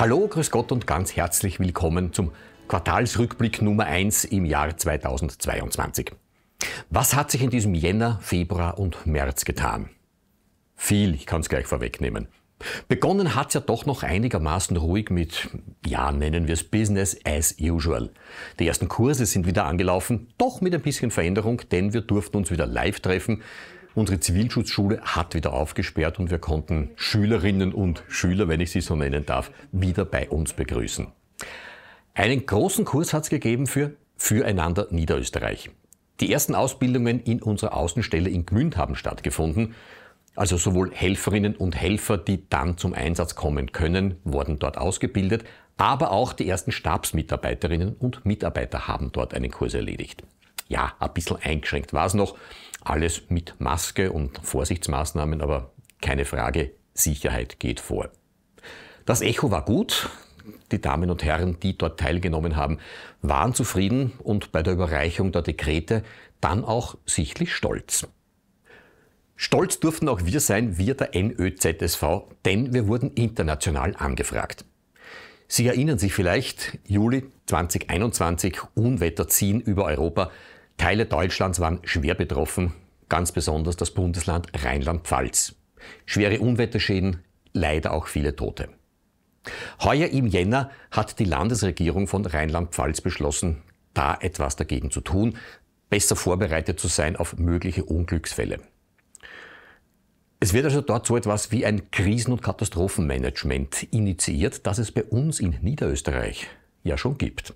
Hallo, grüß Gott und ganz herzlich willkommen zum Quartalsrückblick Nummer 1 im Jahr 2022. Was hat sich in diesem Jänner, Februar und März getan? Viel, ich kann es gleich vorwegnehmen. Begonnen hat es ja doch noch einigermaßen ruhig mit, ja, nennen wir es Business as usual. Die ersten Kurse sind wieder angelaufen, doch mit ein bisschen Veränderung, denn wir durften uns wieder live treffen. Unsere Zivilschutzschule hat wieder aufgesperrt und wir konnten Schülerinnen und Schüler, wenn ich sie so nennen darf, wieder bei uns begrüßen. Einen großen Kurs hat es gegeben für Füreinander Niederösterreich. Die ersten Ausbildungen in unserer Außenstelle in Gmünd haben stattgefunden. Also sowohl Helferinnen und Helfer, die dann zum Einsatz kommen können, wurden dort ausgebildet, aber auch die ersten Stabsmitarbeiterinnen und Mitarbeiter haben dort einen Kurs erledigt. Ja, ein bisschen eingeschränkt war es noch, alles mit Maske und Vorsichtsmaßnahmen, aber keine Frage, Sicherheit geht vor. Das Echo war gut. Die Damen und Herren, die dort teilgenommen haben, waren zufrieden und bei der Überreichung der Dekrete dann auch sichtlich stolz. Stolz durften auch wir sein, wir der NÖZSV, denn wir wurden international angefragt. Sie erinnern sich vielleicht, Juli 2021, Unwetter ziehen über Europa, Teile Deutschlands waren schwer betroffen, ganz besonders das Bundesland Rheinland-Pfalz. Schwere Unwetterschäden, leider auch viele Tote. Heuer im Jänner hat die Landesregierung von Rheinland-Pfalz beschlossen, da etwas dagegen zu tun, besser vorbereitet zu sein auf mögliche Unglücksfälle. Es wird also dort so etwas wie ein Krisen- und Katastrophenmanagement initiiert, das es bei uns in Niederösterreich ja schon gibt.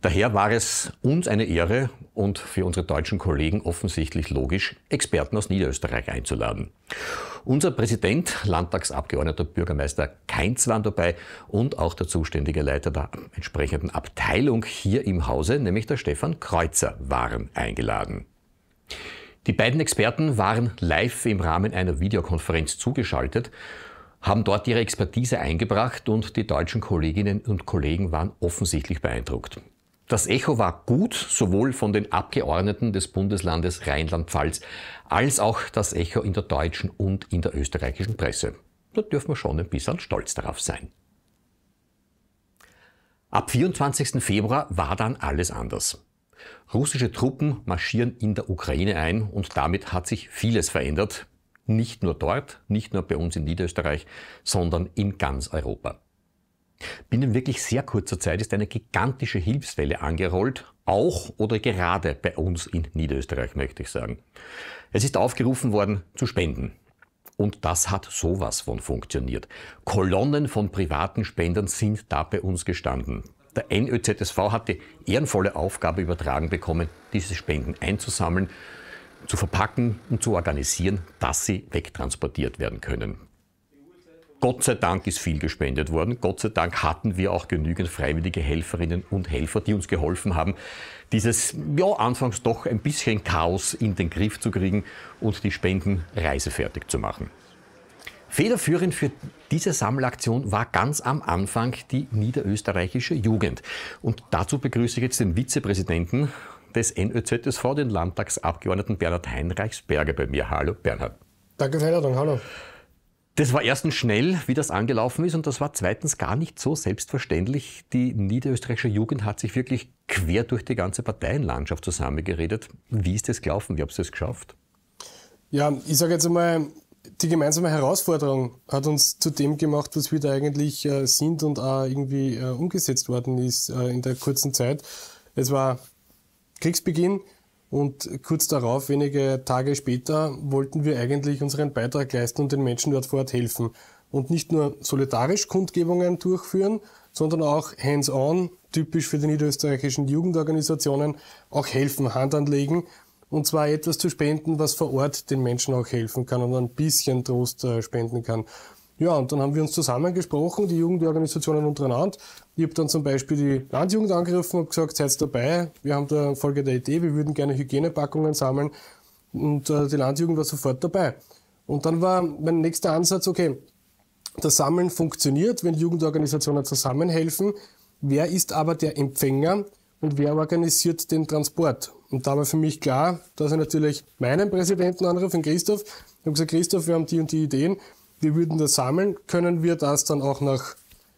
Daher war es uns eine Ehre und für unsere deutschen Kollegen offensichtlich logisch, Experten aus Niederösterreich einzuladen. Unser Präsident, Landtagsabgeordneter Bürgermeister Keinz waren dabei und auch der zuständige Leiter der entsprechenden Abteilung hier im Hause, nämlich der Stefan Kreuzer, waren eingeladen. Die beiden Experten waren live im Rahmen einer Videokonferenz zugeschaltet haben dort ihre Expertise eingebracht und die deutschen Kolleginnen und Kollegen waren offensichtlich beeindruckt. Das Echo war gut, sowohl von den Abgeordneten des Bundeslandes Rheinland-Pfalz als auch das Echo in der deutschen und in der österreichischen Presse. Da dürfen wir schon ein bisschen stolz darauf sein. Ab 24. Februar war dann alles anders. Russische Truppen marschieren in der Ukraine ein und damit hat sich vieles verändert, nicht nur dort, nicht nur bei uns in Niederösterreich, sondern in ganz Europa. Binnen wirklich sehr kurzer Zeit ist eine gigantische Hilfswelle angerollt, auch oder gerade bei uns in Niederösterreich, möchte ich sagen. Es ist aufgerufen worden zu spenden. Und das hat sowas von funktioniert. Kolonnen von privaten Spendern sind da bei uns gestanden. Der NÖZSV hat die ehrenvolle Aufgabe übertragen bekommen, diese Spenden einzusammeln zu verpacken und zu organisieren, dass sie wegtransportiert werden können. Gott sei Dank ist viel gespendet worden. Gott sei Dank hatten wir auch genügend freiwillige Helferinnen und Helfer, die uns geholfen haben, dieses ja, anfangs doch ein bisschen Chaos in den Griff zu kriegen und die Spenden reisefertig zu machen. Federführend für diese Sammelaktion war ganz am Anfang die niederösterreichische Jugend. Und dazu begrüße ich jetzt den Vizepräsidenten des NÖZSV, den Landtagsabgeordneten Bernhard Heinreichsberger bei mir. Hallo Bernhard. Danke für die Einladung, hallo. Das war erstens schnell, wie das angelaufen ist, und das war zweitens gar nicht so selbstverständlich. Die niederösterreichische Jugend hat sich wirklich quer durch die ganze Parteienlandschaft zusammengeredet. Wie ist das gelaufen? Wie habt ihr es geschafft? Ja, ich sage jetzt einmal, die gemeinsame Herausforderung hat uns zu dem gemacht, was wir da eigentlich äh, sind und auch irgendwie äh, umgesetzt worden ist äh, in der kurzen Zeit. Es war Kriegsbeginn und kurz darauf, wenige Tage später, wollten wir eigentlich unseren Beitrag leisten und den Menschen dort vor Ort helfen. Und nicht nur solidarisch Kundgebungen durchführen, sondern auch hands-on, typisch für die niederösterreichischen Jugendorganisationen, auch helfen, Hand anlegen und zwar etwas zu spenden, was vor Ort den Menschen auch helfen kann und ein bisschen Trost äh, spenden kann. Ja, und dann haben wir uns zusammengesprochen, die Jugendorganisationen untereinander. Ich habe dann zum Beispiel die Landjugend angerufen und gesagt, seid dabei, wir haben da eine Folge der Idee, wir würden gerne Hygienepackungen sammeln. Und äh, die Landjugend war sofort dabei. Und dann war mein nächster Ansatz, okay, das Sammeln funktioniert, wenn Jugendorganisationen zusammenhelfen. Wer ist aber der Empfänger und wer organisiert den Transport? Und da war für mich klar, dass ich natürlich meinen Präsidenten anrufe, Christoph. Ich habe gesagt, Christoph, wir haben die und die Ideen wir würden das sammeln, können wir das dann auch nach,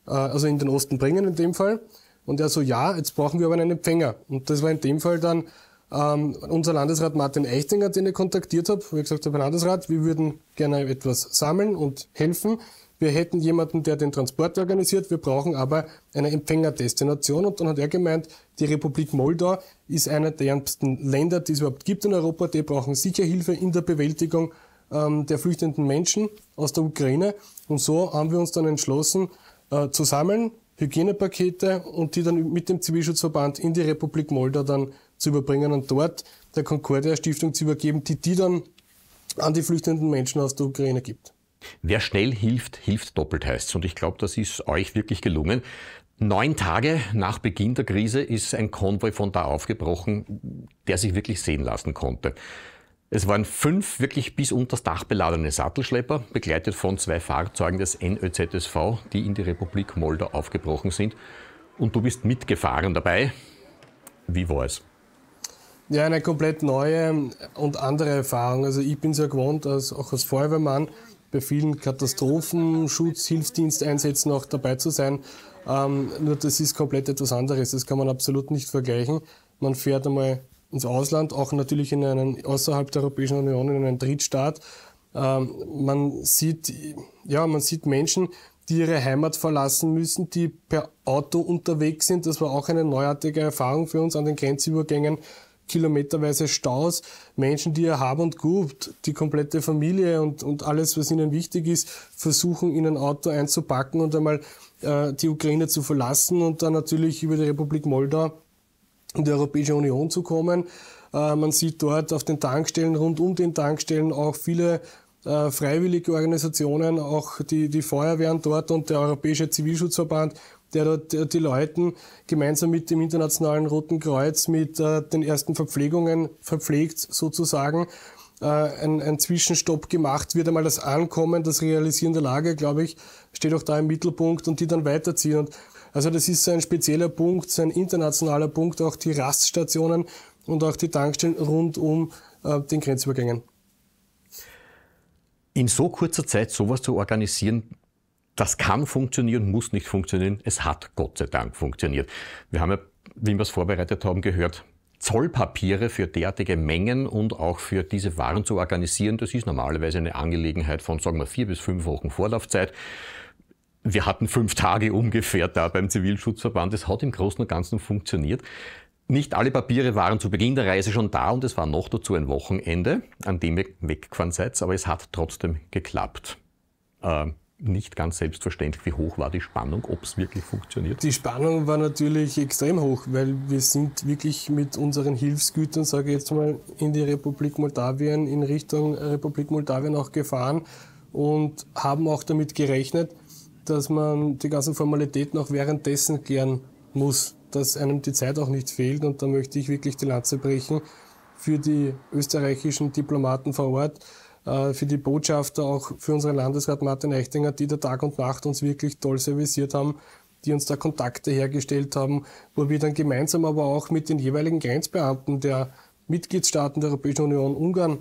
äh, also in den Osten bringen in dem Fall? Und er so, ja, jetzt brauchen wir aber einen Empfänger. Und das war in dem Fall dann ähm, unser Landesrat Martin Eichtinger, den ich kontaktiert habe, wo ich gesagt habe, Herr Landesrat, wir würden gerne etwas sammeln und helfen. Wir hätten jemanden, der den Transport organisiert, wir brauchen aber eine Empfängerdestination. Und dann hat er gemeint, die Republik Moldau ist einer der ärmsten Länder, die es überhaupt gibt in Europa. Die brauchen sicher Hilfe in der Bewältigung ähm, der flüchtenden Menschen aus der Ukraine. Und so haben wir uns dann entschlossen, äh, zu sammeln, Hygienepakete und die dann mit dem Zivilschutzverband in die Republik Moldau dann zu überbringen und dort der Concordia Stiftung zu übergeben, die die dann an die flüchtenden Menschen aus der Ukraine gibt. Wer schnell hilft, hilft doppelt heißt Und ich glaube, das ist euch wirklich gelungen. Neun Tage nach Beginn der Krise ist ein Konvoi von da aufgebrochen, der sich wirklich sehen lassen konnte. Es waren fünf wirklich bis unters Dach beladene Sattelschlepper, begleitet von zwei Fahrzeugen des NÖZSV, die in die Republik Moldau aufgebrochen sind. Und du bist mitgefahren dabei. Wie war es? Ja, eine komplett neue und andere Erfahrung. Also ich bin sehr ja gewohnt, als, auch als Feuerwehrmann bei vielen Katastrophenschutz, Schutz, Hilfsdiensteinsätzen auch dabei zu sein. Ähm, nur das ist komplett etwas anderes. Das kann man absolut nicht vergleichen. Man fährt einmal ins Ausland, auch natürlich in einen, außerhalb der Europäischen Union, in einen Drittstaat. Ähm, man sieht, ja, man sieht Menschen, die ihre Heimat verlassen müssen, die per Auto unterwegs sind. Das war auch eine neuartige Erfahrung für uns an den Grenzübergängen. Kilometerweise Staus, Menschen, die ihr Hab und Gut, die komplette Familie und, und alles, was ihnen wichtig ist, versuchen, in ein Auto einzupacken und einmal äh, die Ukraine zu verlassen und dann natürlich über die Republik Moldau in die Europäische Union zu kommen. Äh, man sieht dort auf den Tankstellen, rund um den Tankstellen auch viele äh, freiwillige Organisationen, auch die, die Feuerwehren dort und der Europäische Zivilschutzverband, der dort die Leuten gemeinsam mit dem Internationalen Roten Kreuz mit äh, den ersten Verpflegungen verpflegt sozusagen. Ein, ein Zwischenstopp gemacht wird, einmal das Ankommen, das Realisieren der Lage, glaube ich, steht auch da im Mittelpunkt und die dann weiterziehen. Und also das ist so ein spezieller Punkt, so ein internationaler Punkt, auch die Raststationen und auch die Tankstellen rund um äh, den Grenzübergängen. In so kurzer Zeit sowas zu organisieren, das kann funktionieren, muss nicht funktionieren. Es hat Gott sei Dank funktioniert. Wir haben ja, wie wir es vorbereitet haben, gehört, Zollpapiere für derartige Mengen und auch für diese Waren zu organisieren, das ist normalerweise eine Angelegenheit von, sagen wir, vier bis fünf Wochen Vorlaufzeit wir hatten fünf Tage ungefähr da beim Zivilschutzverband. Das hat im Großen und Ganzen funktioniert. Nicht alle Papiere waren zu Beginn der Reise schon da und es war noch dazu ein Wochenende, an dem ihr weggefahren seid, aber es hat trotzdem geklappt. Äh, nicht ganz selbstverständlich, wie hoch war die Spannung, ob es wirklich funktioniert? Die Spannung war natürlich extrem hoch, weil wir sind wirklich mit unseren Hilfsgütern, sage ich jetzt mal, in die Republik Moldawien, in Richtung Republik Moldawien auch gefahren und haben auch damit gerechnet, dass man die ganzen Formalitäten auch währenddessen klären muss, dass einem die Zeit auch nicht fehlt. Und da möchte ich wirklich die Lanze brechen für die österreichischen Diplomaten vor Ort, äh, für die Botschafter, auch für unseren Landesrat Martin Eichtinger, die da Tag und Nacht uns wirklich toll servisiert haben, die uns da Kontakte hergestellt haben, wo wir dann gemeinsam aber auch mit den jeweiligen Grenzbeamten der Mitgliedstaaten der Europäischen Union, Ungarn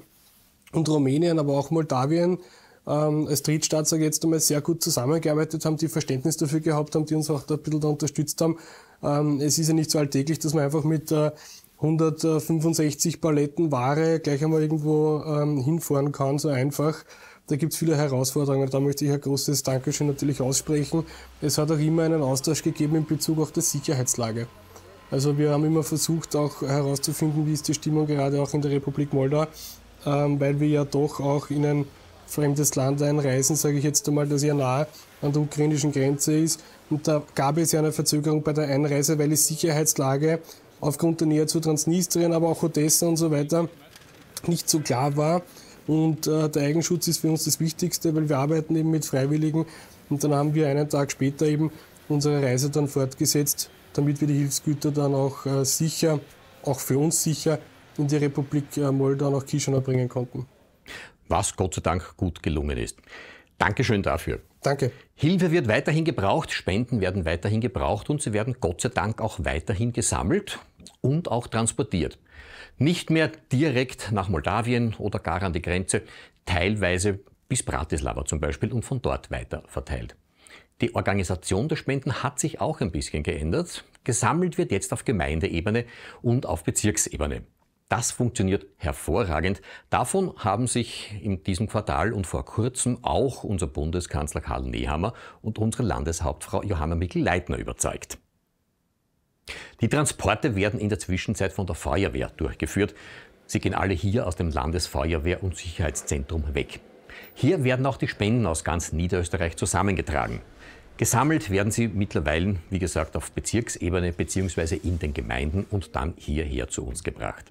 und Rumänien, aber auch Moldawien, ähm, als Drittstaatler jetzt einmal sehr gut zusammengearbeitet haben, die Verständnis dafür gehabt haben, die uns auch da ein bisschen da unterstützt haben. Ähm, es ist ja nicht so alltäglich, dass man einfach mit äh, 165 Paletten Ware gleich einmal irgendwo ähm, hinfahren kann, so einfach. Da gibt es viele Herausforderungen. Da möchte ich ein großes Dankeschön natürlich aussprechen. Es hat auch immer einen Austausch gegeben in Bezug auf die Sicherheitslage. Also wir haben immer versucht, auch herauszufinden, wie ist die Stimmung gerade auch in der Republik Moldau, ähm, weil wir ja doch auch in einem fremdes Land einreisen, sage ich jetzt einmal, das ja nahe an der ukrainischen Grenze ist. Und da gab es ja eine Verzögerung bei der Einreise, weil die Sicherheitslage aufgrund der Nähe zu Transnistrien, aber auch Odessa und so weiter nicht so klar war. Und äh, der Eigenschutz ist für uns das Wichtigste, weil wir arbeiten eben mit Freiwilligen. Und dann haben wir einen Tag später eben unsere Reise dann fortgesetzt, damit wir die Hilfsgüter dann auch äh, sicher, auch für uns sicher, in die Republik äh, Moldau nach Chisinau bringen konnten was Gott sei Dank gut gelungen ist. Dankeschön dafür. Danke. Hilfe wird weiterhin gebraucht, Spenden werden weiterhin gebraucht und sie werden Gott sei Dank auch weiterhin gesammelt und auch transportiert. Nicht mehr direkt nach Moldawien oder gar an die Grenze, teilweise bis Bratislava zum Beispiel und von dort weiter verteilt. Die Organisation der Spenden hat sich auch ein bisschen geändert. Gesammelt wird jetzt auf Gemeindeebene und auf Bezirksebene. Das funktioniert hervorragend. Davon haben sich in diesem Quartal und vor kurzem auch unser Bundeskanzler Karl Nehammer und unsere Landeshauptfrau Johanna Mikl-Leitner überzeugt. Die Transporte werden in der Zwischenzeit von der Feuerwehr durchgeführt. Sie gehen alle hier aus dem Landesfeuerwehr- und Sicherheitszentrum weg. Hier werden auch die Spenden aus ganz Niederösterreich zusammengetragen. Gesammelt werden sie mittlerweile, wie gesagt, auf Bezirksebene bzw. in den Gemeinden und dann hierher zu uns gebracht.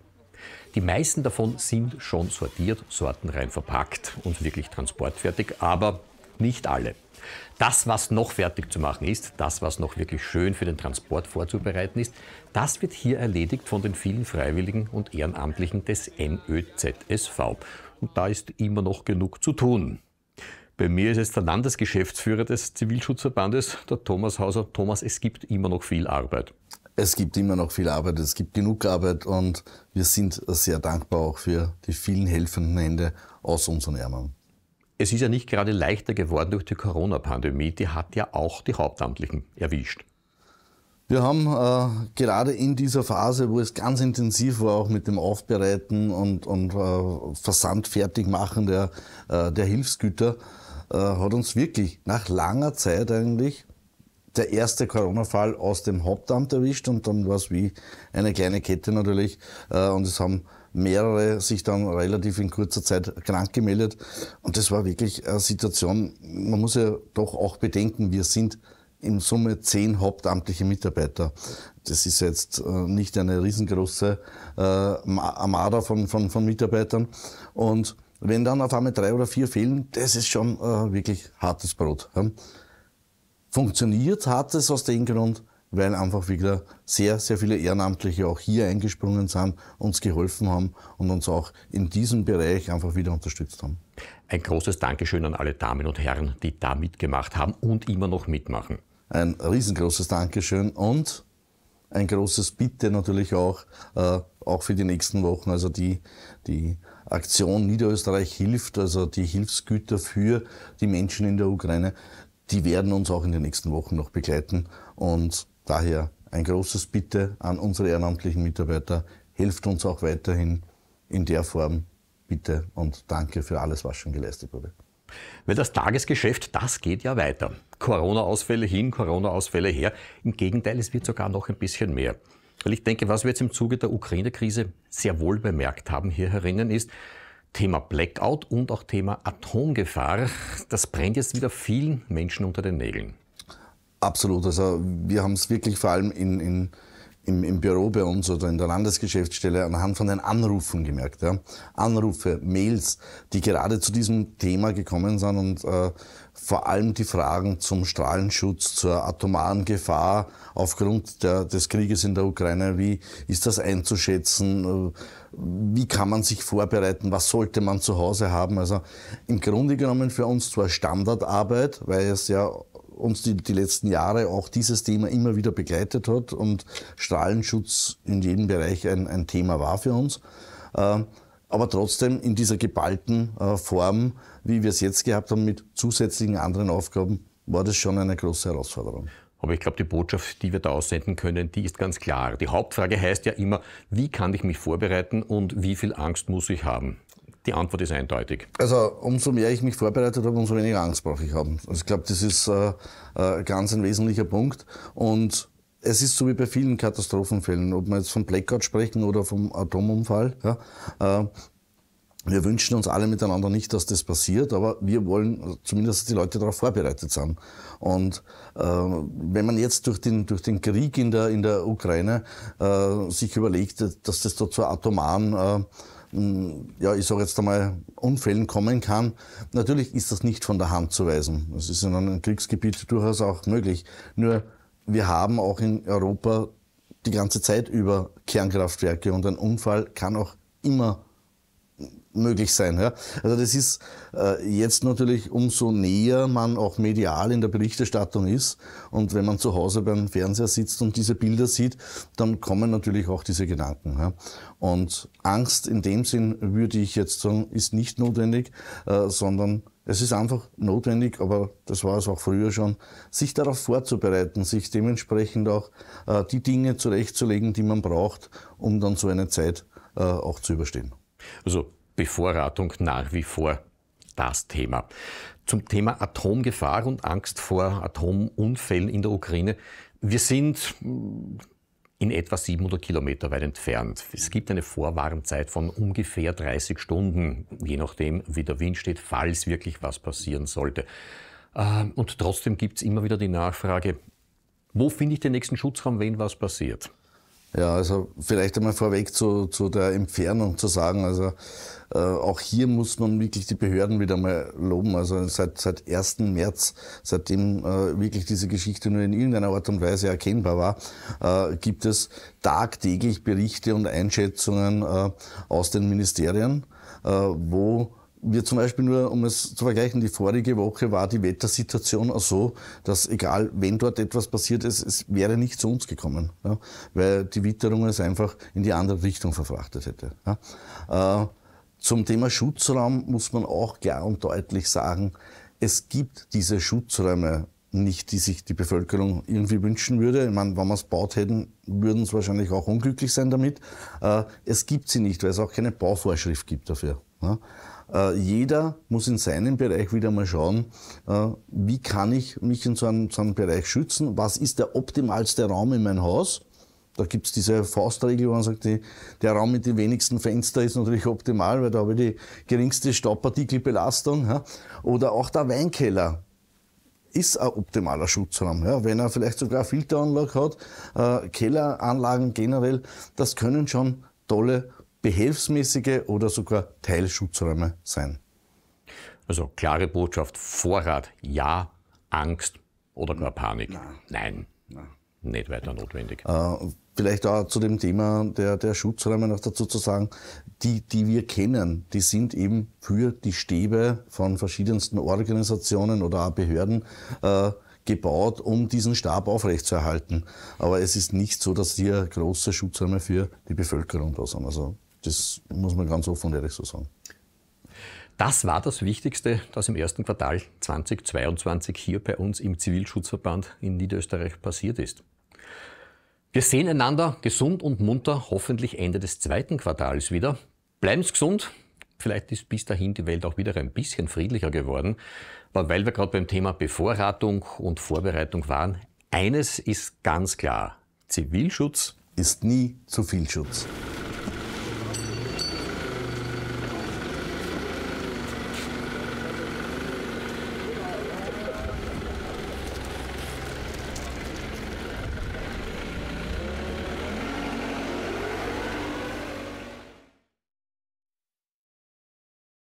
Die meisten davon sind schon sortiert, sortenrein verpackt und wirklich transportfertig, aber nicht alle. Das, was noch fertig zu machen ist, das, was noch wirklich schön für den Transport vorzubereiten ist, das wird hier erledigt von den vielen Freiwilligen und Ehrenamtlichen des NÖZSV. Und da ist immer noch genug zu tun. Bei mir ist es der Landesgeschäftsführer des Zivilschutzverbandes, der Thomas Hauser. Thomas, es gibt immer noch viel Arbeit es gibt immer noch viel Arbeit, es gibt genug Arbeit und wir sind sehr dankbar auch für die vielen helfenden Hände aus unseren Ärmern. Es ist ja nicht gerade leichter geworden durch die Corona-Pandemie, die hat ja auch die Hauptamtlichen erwischt. Wir haben äh, gerade in dieser Phase, wo es ganz intensiv war, auch mit dem Aufbereiten und, und äh, Versandfertigmachen der, äh, der Hilfsgüter, äh, hat uns wirklich nach langer Zeit eigentlich der erste Corona-Fall aus dem Hauptamt erwischt und dann war es wie eine kleine Kette natürlich äh, und es haben mehrere sich dann relativ in kurzer Zeit krank gemeldet und das war wirklich eine Situation, man muss ja doch auch bedenken, wir sind in Summe zehn hauptamtliche Mitarbeiter. Das ist jetzt äh, nicht eine riesengroße äh, Armada von, von, von Mitarbeitern und wenn dann auf einmal drei oder vier fehlen, das ist schon wirklich hartes Brot. Funktioniert hat es aus dem Grund, weil einfach wieder sehr, sehr viele Ehrenamtliche auch hier eingesprungen sind, uns geholfen haben und uns auch in diesem Bereich einfach wieder unterstützt haben. Ein großes Dankeschön an alle Damen und Herren, die da mitgemacht haben und immer noch mitmachen. Ein riesengroßes Dankeschön und ein großes Bitte natürlich auch, äh, auch für die nächsten Wochen. Also die, die Aktion Niederösterreich hilft, also die Hilfsgüter für die Menschen in der Ukraine, die werden uns auch in den nächsten Wochen noch begleiten. Und daher ein großes Bitte an unsere ehrenamtlichen Mitarbeiter, helft uns auch weiterhin in der Form. Bitte und danke für alles, was schon geleistet wurde. Weil das Tagesgeschäft, das geht ja weiter. Corona-Ausfälle hin, Corona-Ausfälle her. Im Gegenteil, es wird sogar noch ein bisschen mehr. Weil ich denke, was wir jetzt im Zuge der Ukraine-Krise sehr wohl bemerkt haben hier herinnen ist, Thema Blackout und auch Thema Atomgefahr. Das brennt jetzt wieder vielen Menschen unter den Nägeln. Absolut. Also wir haben es wirklich vor allem in, in, im, im, Büro bei uns oder in der Landesgeschäftsstelle anhand von den Anrufen gemerkt. Ja? Anrufe, Mails, die gerade zu diesem Thema gekommen sind und äh, vor allem die Fragen zum Strahlenschutz, zur atomaren Gefahr aufgrund der, des Krieges in der Ukraine. Wie ist das einzuschätzen? Wie kann man sich vorbereiten? Was sollte man zu Hause haben? Also im Grunde genommen für uns zwar Standardarbeit, weil es ja uns die, die letzten Jahre auch dieses Thema immer wieder begleitet hat und Strahlenschutz in jedem Bereich ein, ein Thema war für uns. Äh, aber trotzdem in dieser geballten äh, Form, wie wir es jetzt gehabt haben, mit zusätzlichen anderen Aufgaben, war das schon eine große Herausforderung. Aber ich glaube, die Botschaft, die wir da aussenden können, die ist ganz klar. Die Hauptfrage heißt ja immer, wie kann ich mich vorbereiten und wie viel Angst muss ich haben? Die Antwort ist eindeutig. Also umso mehr ich mich vorbereitet habe, umso weniger Angst brauche ich haben. Also ich glaube, das ist äh, äh, ganz ein wesentlicher Punkt. Und es ist so wie bei vielen Katastrophenfällen, ob wir jetzt vom Blackout sprechen oder vom Atomunfall. Ja, äh, wir wünschen uns alle miteinander nicht, dass das passiert, aber wir wollen also zumindest, dass die Leute darauf vorbereitet sind. Und äh, wenn man jetzt durch den, durch den Krieg in der, in der Ukraine äh, sich überlegt, dass das dort zu atomaren äh, ja, ich sage jetzt einmal, Unfällen kommen kann. Natürlich ist das nicht von der Hand zu weisen. Das ist in einem Kriegsgebiet durchaus auch möglich. Nur wir haben auch in Europa die ganze Zeit über Kernkraftwerke und ein Unfall kann auch immer möglich sein. Ja? Also das ist äh, jetzt natürlich umso näher man auch medial in der Berichterstattung ist und wenn man zu Hause beim Fernseher sitzt und diese Bilder sieht, dann kommen natürlich auch diese Gedanken. Ja? Und Angst in dem Sinn würde ich jetzt sagen, ist nicht notwendig, äh, sondern es ist einfach notwendig, aber das war es auch früher schon, sich darauf vorzubereiten, sich dementsprechend auch äh, die Dinge zurechtzulegen, die man braucht, um dann so eine Zeit äh, auch zu überstehen. Also Bevorratung nach wie vor das Thema. Zum Thema Atomgefahr und Angst vor Atomunfällen in der Ukraine. Wir sind mm, in etwa 700 Kilometer weit entfernt. Es gibt eine Vorwarnzeit von ungefähr 30 Stunden, je nachdem, wie der Wind steht, falls wirklich was passieren sollte. Ähm, und trotzdem gibt es immer wieder die Nachfrage, wo finde ich den nächsten Schutzraum, wenn was passiert? Ja, also vielleicht einmal vorweg zu, zu der Entfernung zu sagen, also äh, auch hier muss man wirklich die Behörden wieder mal loben. Also seit, seit 1. März, seitdem äh, wirklich diese Geschichte nur in irgendeiner Art und Weise erkennbar war, äh, gibt es tagtäglich Berichte und Einschätzungen äh, aus den Ministerien, äh, wo wir zum Beispiel nur, um es zu vergleichen, die vorige Woche war die Wettersituation auch so, dass egal, wenn dort etwas passiert ist, es wäre nicht zu uns gekommen, ja, weil die Witterung es einfach in die andere Richtung verfrachtet hätte. Ja. Äh, zum Thema Schutzraum muss man auch klar und deutlich sagen, es gibt diese Schutzräume nicht, die sich die Bevölkerung irgendwie wünschen würde. Ich meine, wenn wir es baut hätten, würden sie wahrscheinlich auch unglücklich sein damit. Äh, es gibt sie nicht, weil es auch keine Bauvorschrift gibt dafür. Ja. Äh, jeder muss in seinem Bereich wieder mal schauen, äh, wie kann ich mich in so einem, so einem Bereich schützen, was ist der optimalste Raum in meinem Haus. Da gibt es diese Faustregel, wo man sagt, die, der Raum mit den wenigsten Fenstern ist natürlich optimal, weil da habe ich die geringste Staubpartikelbelastung. Ja. Oder auch der Weinkeller ist ein optimaler Schutzraum. Ja. Wenn er vielleicht sogar eine Filteranlage hat, äh, Kelleranlagen generell, das können schon tolle behelfsmäßige oder sogar Teilschutzräume sein. Also klare Botschaft, Vorrat ja, Angst oder gar Panik. Nein. Nein. Nein. Nicht weiter notwendig. Äh, vielleicht auch zu dem Thema der, der Schutzräume noch dazu zu sagen, die, die wir kennen, die sind eben für die Stäbe von verschiedensten Organisationen oder auch Behörden äh, gebaut, um diesen Stab aufrechtzuerhalten. Aber es ist nicht so, dass hier große Schutzräume für die Bevölkerung da sind. Also das muss man ganz offen und ehrlich so sagen. Das war das Wichtigste, das im ersten Quartal 2022 hier bei uns im Zivilschutzverband in Niederösterreich passiert ist. Wir sehen einander gesund und munter, hoffentlich Ende des zweiten Quartals wieder. Bleiben Sie gesund. Vielleicht ist bis dahin die Welt auch wieder ein bisschen friedlicher geworden. Aber weil wir gerade beim Thema Bevorratung und Vorbereitung waren, eines ist ganz klar. Zivilschutz ist nie zu viel Schutz.